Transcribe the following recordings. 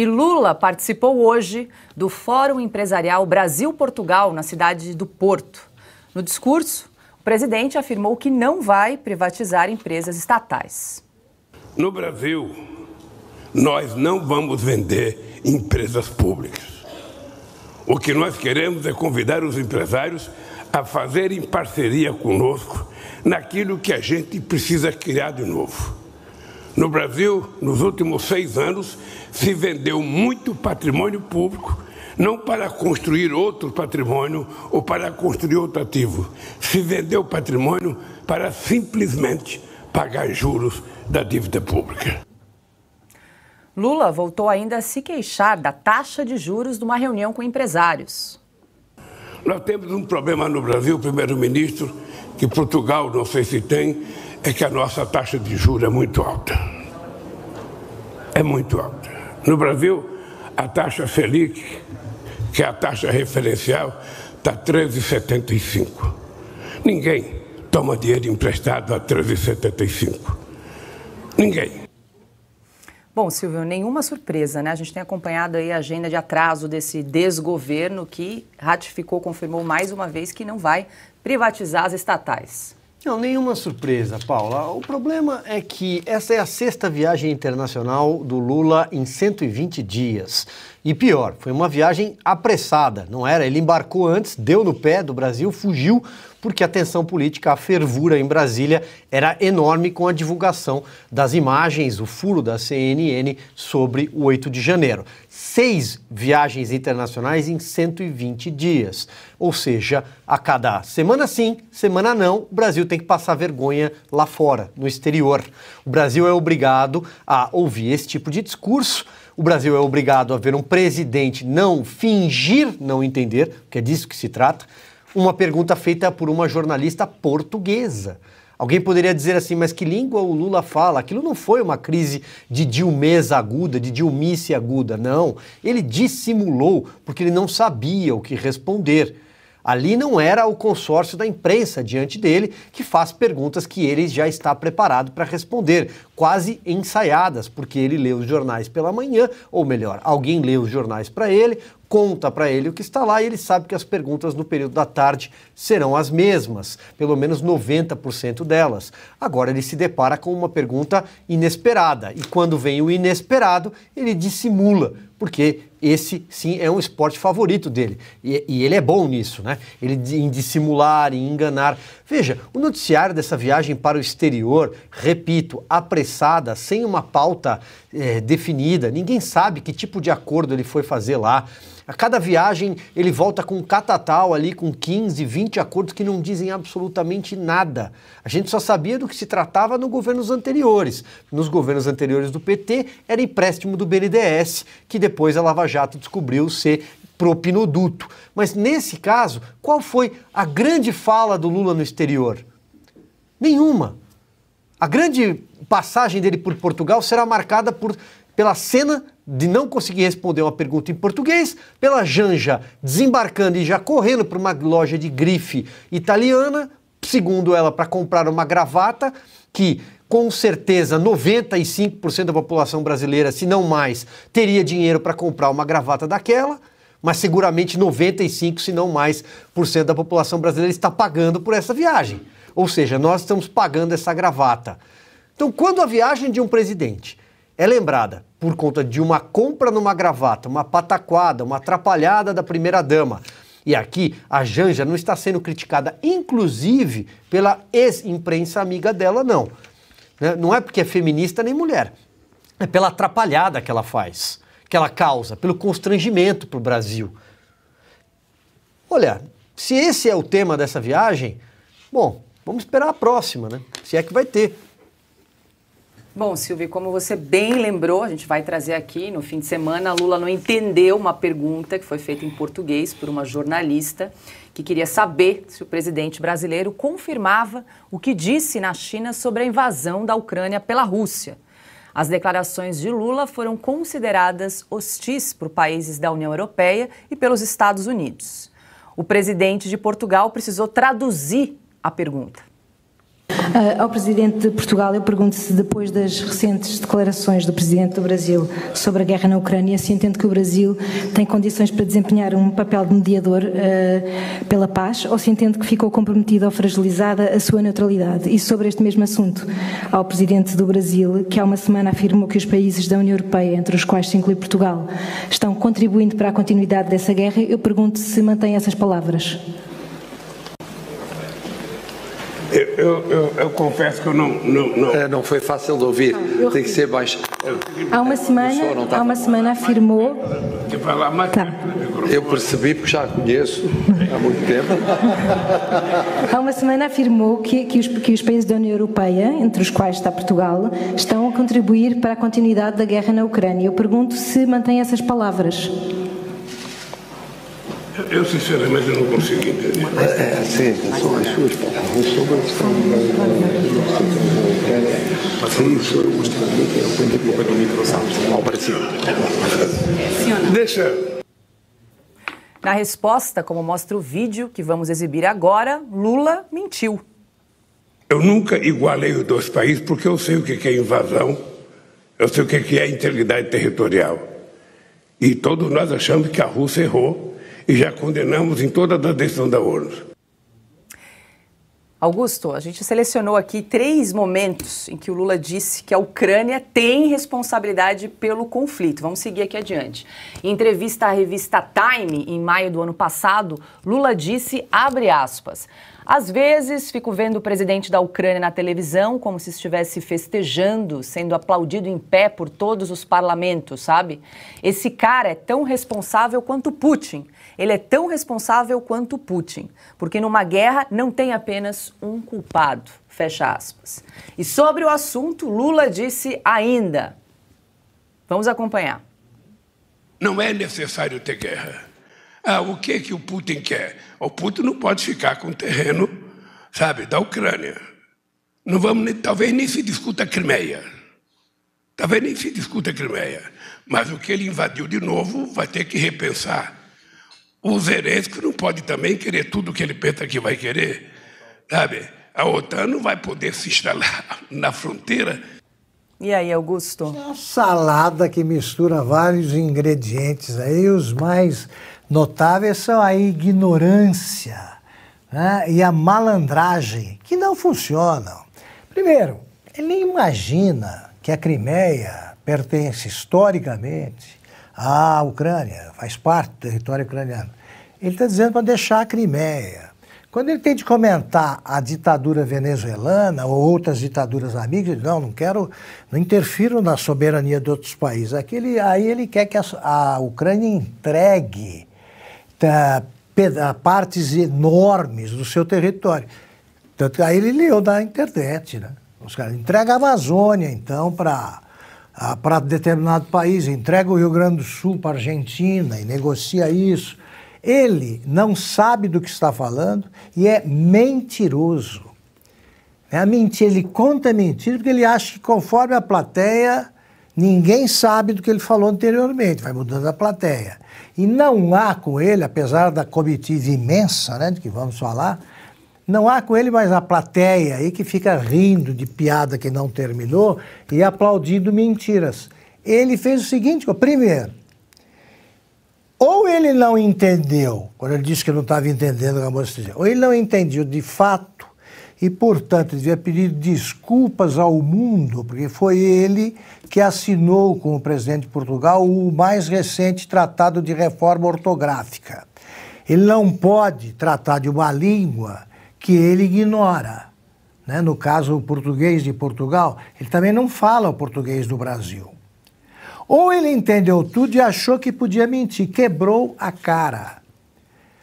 E Lula participou hoje do Fórum Empresarial Brasil-Portugal na cidade do Porto. No discurso, o presidente afirmou que não vai privatizar empresas estatais. No Brasil, nós não vamos vender empresas públicas. O que nós queremos é convidar os empresários a fazerem parceria conosco naquilo que a gente precisa criar de novo. No Brasil, nos últimos seis anos, se vendeu muito patrimônio público, não para construir outro patrimônio ou para construir outro ativo. Se vendeu patrimônio para simplesmente pagar juros da dívida pública. Lula voltou ainda a se queixar da taxa de juros de uma reunião com empresários. Nós temos um problema no Brasil, primeiro-ministro, que Portugal, não sei se tem, é que a nossa taxa de juros é muito alta. É muito alta. No Brasil, a taxa Selic, que é a taxa referencial, está 13,75. Ninguém toma dinheiro emprestado a 13,75. Ninguém. Bom, Silvio, nenhuma surpresa, né? A gente tem acompanhado aí a agenda de atraso desse desgoverno que ratificou, confirmou mais uma vez que não vai privatizar as estatais. Não, nenhuma surpresa, Paula. O problema é que essa é a sexta viagem internacional do Lula em 120 dias. E pior, foi uma viagem apressada, não era? Ele embarcou antes, deu no pé do Brasil, fugiu, porque a tensão política, a fervura em Brasília era enorme com a divulgação das imagens, o furo da CNN sobre o 8 de janeiro seis viagens internacionais em 120 dias. Ou seja, a cada semana sim, semana não, o Brasil tem que passar vergonha lá fora, no exterior. O Brasil é obrigado a ouvir esse tipo de discurso. O Brasil é obrigado a ver um presidente não fingir não entender, que é disso que se trata, uma pergunta feita por uma jornalista portuguesa. Alguém poderia dizer assim, mas que língua o Lula fala? Aquilo não foi uma crise de Dilmeza aguda, de Dilmice aguda, não. Ele dissimulou porque ele não sabia o que responder. Ali não era o consórcio da imprensa diante dele que faz perguntas que ele já está preparado para responder, quase ensaiadas, porque ele lê os jornais pela manhã, ou melhor, alguém lê os jornais para ele, conta para ele o que está lá e ele sabe que as perguntas no período da tarde serão as mesmas, pelo menos 90% delas. Agora ele se depara com uma pergunta inesperada e quando vem o inesperado, ele dissimula, porque esse sim é um esporte favorito dele. E, e, ele é bom nisso, né? Ele em dissimular, em enganar. Veja, o noticiário dessa viagem para o exterior, repito, apressada, sem uma pauta eh, definida, ninguém sabe que tipo de acordo ele foi fazer lá. A cada viagem ele volta com um catatal ali, com 15, 20 acordos que não dizem absolutamente nada. A gente só sabia do que se tratava nos governos anteriores. Nos governos anteriores do PT era empréstimo do BNDES, que depois a Lava Jato descobriu ser propinoduto. Mas nesse caso, qual foi a grande fala do Lula no exterior? Nenhuma. A grande passagem dele por Portugal será marcada por, pela cena de não conseguir responder uma pergunta em português, pela Janja desembarcando e já correndo para uma loja de grife italiana, segundo ela, para comprar uma gravata que com certeza 95% da população brasileira, se não mais, teria dinheiro para comprar uma gravata daquela, mas seguramente 95, se não mais, por cento da população brasileira está pagando por essa viagem. Ou seja, nós estamos pagando essa gravata. Então, quando a viagem de um presidente é lembrada por conta de uma compra numa gravata, uma pataquada, uma atrapalhada da primeira-dama. E aqui a Janja não está sendo criticada, inclusive, pela ex-imprensa amiga dela, não. Né? Não é porque é feminista nem mulher. É pela atrapalhada que ela faz, que ela causa, pelo constrangimento para o Brasil. Olha, se esse é o tema dessa viagem, bom, vamos esperar a próxima, né? Se é que vai ter. Bom, Silvio, como você bem lembrou, a gente vai trazer aqui no fim de semana, a Lula não entendeu uma pergunta que foi feita em português por uma jornalista que queria saber se o presidente brasileiro confirmava o que disse na China sobre a invasão da Ucrânia pela Rússia. As declarações de Lula foram consideradas hostis por países da União Europeia e pelos Estados Unidos. O presidente de Portugal precisou traduzir a pergunta. Uh, ao Presidente de Portugal, eu pergunto se depois das recentes declarações do Presidente do Brasil sobre a guerra na Ucrânia, se entende que o Brasil tem condições para desempenhar um papel de mediador uh, pela paz ou se entende que ficou comprometida ou fragilizada a sua neutralidade. E sobre este mesmo assunto, ao Presidente do Brasil, que há uma semana afirmou que os países da União Europeia, entre os quais se inclui Portugal, estão contribuindo para a continuidade dessa guerra, eu pergunto se mantém essas palavras. eu, eu, eu, confesso que eu não. Não, não. É, não foi fácil de ouvir, eu... tem que ser baixo. Há uma semana, tá há uma semana afirmou. Tá. Eu percebi porque já a conheço há muito tempo. há uma semana afirmou que, que, os, que os países da União Europeia, entre os quais está Portugal, estão a contribuir para a continuidade da guerra na Ucrânia. Eu pergunto se mantém essas palavras. Eu, sinceramente, não consigo entender. É, sim, são as suas palavras sobre a questão da Sim, eu gostaria que eu contribuísse o microsoft. É Mal parecido. Deixa. Na resposta, como mostra o vídeo que vamos exibir agora, Lula mentiu. Eu nunca igualei os dois países porque eu sei o que é invasão, eu sei o que é integridade territorial. E todos nós achamos que a Rússia errou e já condenamos em toda a decisão da ONU. Augusto, a gente selecionou aqui três momentos em que o Lula disse que a Ucrânia tem responsabilidade pelo conflito. Vamos seguir aqui adiante. Em entrevista à revista Time, em maio do ano passado, Lula disse, abre aspas, às vezes fico vendo o presidente da Ucrânia na televisão como se estivesse festejando, sendo aplaudido em pé por todos os parlamentos, sabe? Esse cara é tão responsável quanto Putin ele é tão responsável quanto Putin, porque numa guerra não tem apenas um culpado. Fecha aspas. E sobre o assunto, Lula disse ainda. Vamos acompanhar. Não é necessário ter guerra. Ah, o que que o Putin quer? O Putin não pode ficar com o terreno, sabe, da Ucrânia. Não vamos, talvez nem se discuta a Crimeia. Talvez nem se discuta a Crimeia. Mas o que ele invadiu de novo vai ter que repensar o Zelensky não pode também querer tudo que ele pensa que vai querer. Sabe? A OTAN não vai poder se instalar na fronteira. E aí, Augusto? É uma salada que mistura vários ingredientes. Aí os mais notáveis são a ignorância né? e a malandragem, que não funcionam. Primeiro, ele imagina que a Crimeia pertence historicamente ah, a Ucrânia, faz parte do território ucraniano. Ele está dizendo para deixar a Crimeia. Quando ele tem de comentar a ditadura venezuelana ou outras ditaduras amigas, ele diz, não, não quero, não interfiro na soberania de outros países. Aquele, aí ele quer que a, a Ucrânia entregue tá, peda, partes enormes do seu território. Tanto aí ele leu da internet, né? Os caras entregam a Amazônia, então, para para determinado país, entrega o Rio Grande do Sul para a Argentina e negocia isso. Ele não sabe do que está falando e é mentiroso. É a mentira, ele conta mentira porque ele acha que conforme a plateia, ninguém sabe do que ele falou anteriormente, vai mudando a plateia. E não há com ele, apesar da comitiva imensa, né, de que vamos falar, não há com ele mais a plateia aí que fica rindo de piada que não terminou e aplaudindo mentiras. Ele fez o seguinte, primeiro, ou ele não entendeu, quando ele disse que não estava entendendo o que a moça dizia, ou ele não entendeu de fato e, portanto, devia pedir desculpas ao mundo, porque foi ele que assinou com o presidente de Portugal o mais recente tratado de reforma ortográfica. Ele não pode tratar de uma língua que ele ignora. Né? No caso, o português de Portugal, ele também não fala o português do Brasil. Ou ele entendeu tudo e achou que podia mentir, quebrou a cara.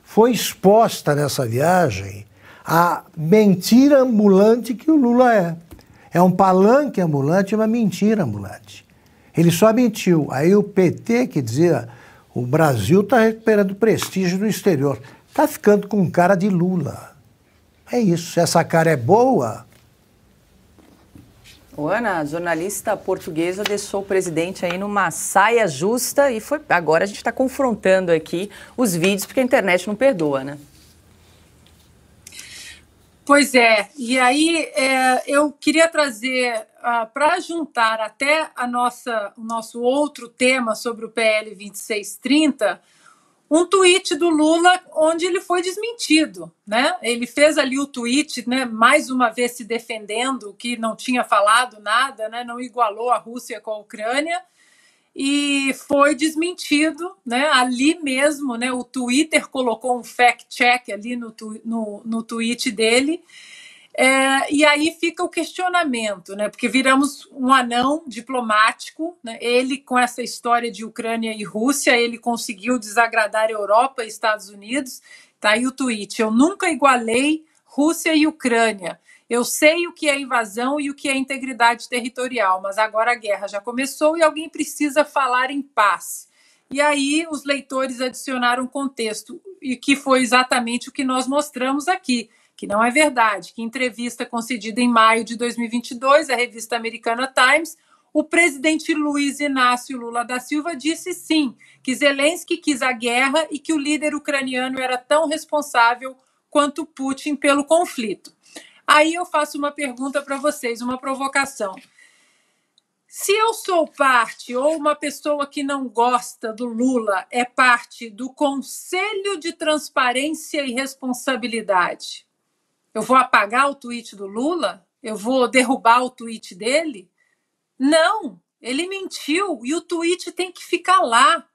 Foi exposta nessa viagem a mentira ambulante que o Lula é. É um palanque ambulante, uma mentira ambulante. Ele só mentiu. Aí o PT que dizia o Brasil está recuperando prestígio no exterior, está ficando com cara de Lula. É isso. Essa cara é boa. O Ana, jornalista portuguesa, deixou o presidente aí numa saia justa e foi. Agora a gente está confrontando aqui os vídeos, porque a internet não perdoa, né? Pois é, e aí é, eu queria trazer ah, para juntar até a nossa, o nosso outro tema sobre o PL 2630, um tweet do Lula onde ele foi desmentido, né? Ele fez ali o tweet, né? Mais uma vez se defendendo que não tinha falado nada, né? Não igualou a Rússia com a Ucrânia e foi desmentido, né? Ali mesmo, né? O Twitter colocou um fact check ali no, no, no tweet dele é, e aí fica o questionamento, né? Porque viramos um anão diplomático, né? ele com essa história de Ucrânia e Rússia, ele conseguiu desagradar Europa e Estados Unidos. Tá aí o tweet: eu nunca igualei Rússia e Ucrânia. Eu sei o que é invasão e o que é integridade territorial, mas agora a guerra já começou e alguém precisa falar em paz. E aí os leitores adicionaram contexto, e que foi exatamente o que nós mostramos aqui que não é verdade, que entrevista concedida em maio de 2022 à revista americana Times, o presidente Luiz Inácio Lula da Silva disse sim, que Zelensky quis a guerra e que o líder ucraniano era tão responsável quanto Putin pelo conflito. Aí eu faço uma pergunta para vocês, uma provocação. Se eu sou parte ou uma pessoa que não gosta do Lula é parte do Conselho de Transparência e Responsabilidade, eu vou apagar o tweet do Lula? Eu vou derrubar o tweet dele? Não, ele mentiu e o tweet tem que ficar lá.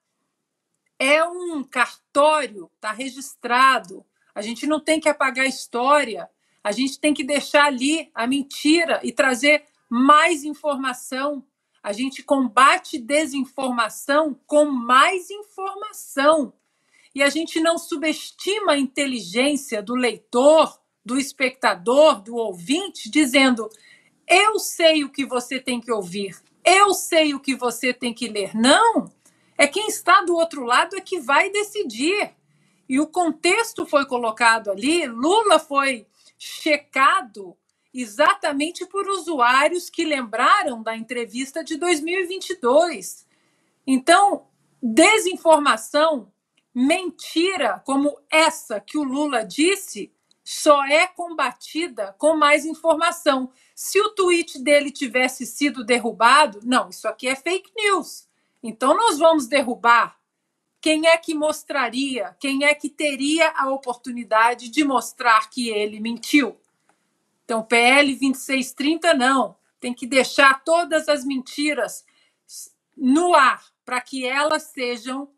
É um cartório, está registrado. A gente não tem que apagar a história. A gente tem que deixar ali a mentira e trazer mais informação. A gente combate desinformação com mais informação. E a gente não subestima a inteligência do leitor do espectador, do ouvinte, dizendo: eu sei o que você tem que ouvir, eu sei o que você tem que ler. Não! É quem está do outro lado é que vai decidir. E o contexto foi colocado ali, Lula foi checado exatamente por usuários que lembraram da entrevista de 2022. Então, desinformação, mentira como essa que o Lula disse, só é combatida com mais informação. Se o tweet dele tivesse sido derrubado, não, isso aqui é fake news. Então nós vamos derrubar. Quem é que mostraria? Quem é que teria a oportunidade de mostrar que ele mentiu? Então, PL 2630 não. Tem que deixar todas as mentiras no ar para que elas sejam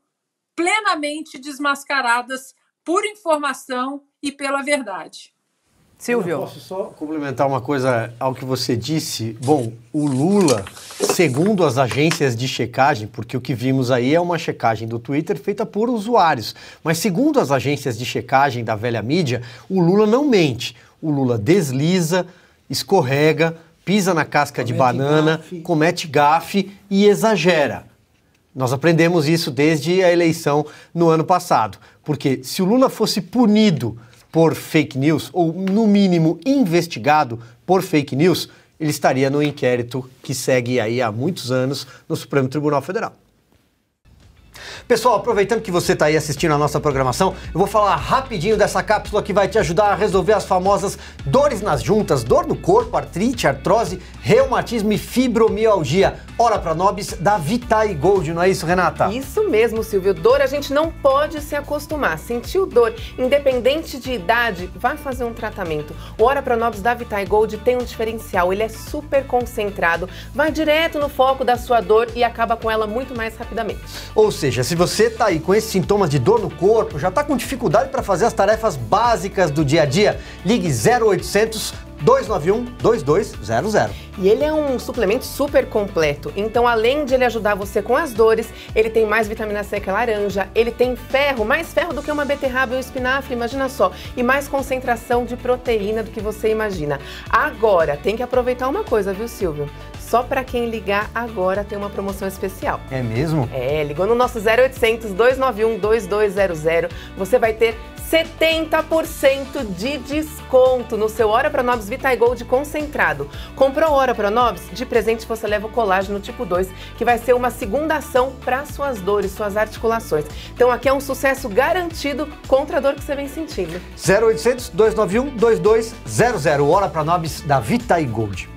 plenamente desmascaradas por informação e pela verdade. Silvio. Eu posso só complementar uma coisa ao que você disse? Bom, o Lula, segundo as agências de checagem, porque o que vimos aí é uma checagem do Twitter feita por usuários, mas segundo as agências de checagem da velha mídia, o Lula não mente. O Lula desliza, escorrega, pisa na casca comete de banana, gafe. comete gafe e exagera. Nós aprendemos isso desde a eleição no ano passado, porque se o Lula fosse punido por fake news, ou no mínimo investigado por fake news, ele estaria no inquérito que segue aí há muitos anos no Supremo Tribunal Federal. Pessoal, aproveitando que você está aí assistindo a nossa programação, eu vou falar rapidinho dessa cápsula que vai te ajudar a resolver as famosas dores nas juntas, dor no corpo, artrite, artrose, reumatismo e fibromialgia. Hora para nobres da Vitae Gold, não é isso, Renata? Isso mesmo, Silvio. Dor a gente não pode se acostumar. Sentiu dor, independente de idade, vá fazer um tratamento. O Hora para nobres da Vitae Gold tem um diferencial. Ele é super concentrado, vai direto no foco da sua dor e acaba com ela muito mais rapidamente. Ou seja, se você tá aí com esses sintomas de dor no corpo, já tá com dificuldade para fazer as tarefas básicas do dia a dia, ligue 0800 291-2200. E ele é um suplemento super completo. Então, além de ele ajudar você com as dores, ele tem mais vitamina C que a é laranja, ele tem ferro, mais ferro do que uma beterraba e um espinafre, imagina só. E mais concentração de proteína do que você imagina. Agora, tem que aproveitar uma coisa, viu, Silvio? Só para quem ligar agora tem uma promoção especial. É mesmo? É, ligou no nosso 0800 291 2200. Você vai ter 70% de desconto no seu Hora Pronobis Vitagold concentrado. Comprou Hora Pronobis? De presente você leva o colágeno tipo 2, que vai ser uma segunda ação para suas dores, suas articulações. Então aqui é um sucesso garantido contra a dor que você vem sentindo. 0800 291 2200, Hora Pronobis da Vitagold.